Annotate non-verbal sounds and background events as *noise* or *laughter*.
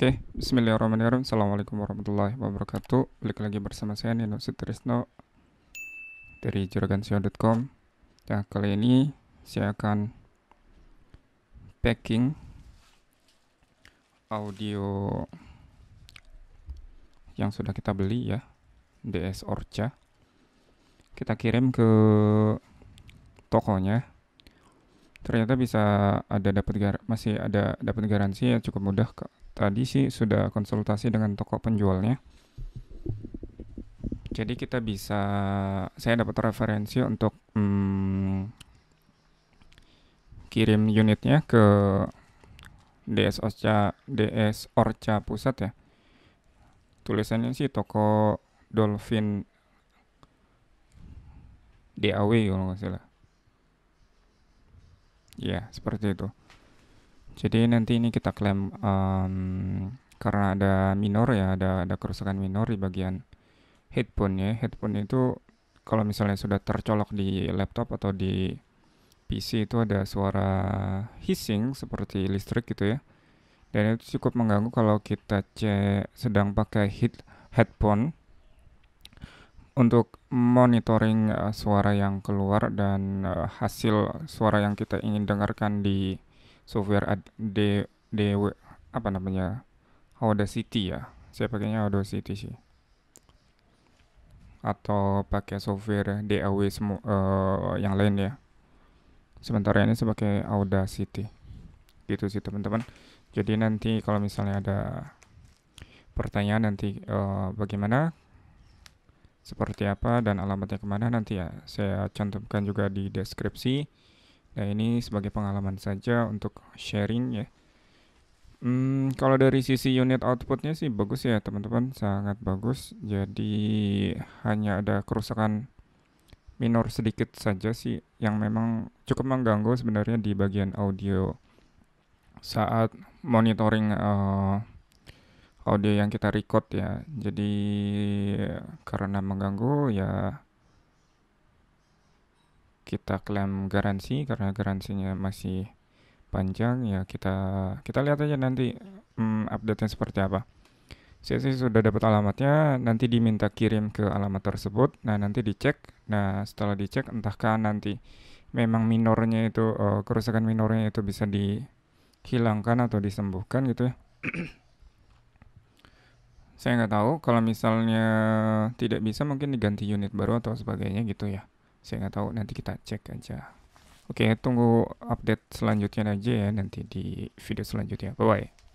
Oke, okay. bismillahirrahmanirrahim. Assalamualaikum warahmatullahi wabarakatuh. Balik lagi bersama saya Nino Sutrisno dari juragansia.com. Nah, ya, kali ini saya akan packing audio yang sudah kita beli ya, DS Orca. Kita kirim ke tokonya ternyata bisa ada dapat masih ada dapat garansi ya cukup mudah kok. Tadi sih sudah konsultasi dengan toko penjualnya. Jadi kita bisa saya dapat referensi untuk hmm, kirim unitnya ke DS Orca DS Orca Pusat ya. Tulisannya sih toko Dolphin DAW kalau nggak salah ya seperti itu jadi nanti ini kita klaim um, karena ada minor ya ada ada kerusakan minor di bagian headphone ya headphone itu kalau misalnya sudah tercolok di laptop atau di PC itu ada suara hissing seperti listrik gitu ya dan itu cukup mengganggu kalau kita cek sedang pakai head headphone untuk monitoring eh, suara yang keluar dan eh, hasil suara yang kita ingin dengarkan di software ad, D, DW apa namanya Audacity ya saya pakainya Audacity sih atau pakai software DAW semu uh, yang lain ya sementara ini sebagai pakai Audacity gitu sih teman-teman jadi nanti kalau misalnya ada pertanyaan nanti uh, bagaimana seperti apa dan alamatnya kemana nanti ya saya cantumkan juga di deskripsi nah ini sebagai pengalaman saja untuk sharing ya hmm, kalau dari sisi unit outputnya sih bagus ya teman-teman sangat bagus jadi hanya ada kerusakan minor sedikit saja sih yang memang cukup mengganggu sebenarnya di bagian audio saat monitoring uh, audio yang kita record ya. Jadi karena mengganggu ya kita klaim garansi karena garansinya masih panjang ya kita kita lihat aja nanti hmm, update-nya seperti apa. Saya sih sudah dapat alamatnya, nanti diminta kirim ke alamat tersebut. Nah, nanti dicek. Nah, setelah dicek entahkah nanti memang minornya itu uh, kerusakan minornya itu bisa dihilangkan atau disembuhkan gitu ya. *clears throat* Saya nggak tahu kalau misalnya tidak bisa mungkin diganti unit baru atau sebagainya gitu ya. Saya nggak tahu nanti kita cek aja. Oke, tunggu update selanjutnya aja ya nanti di video selanjutnya. Bye bye.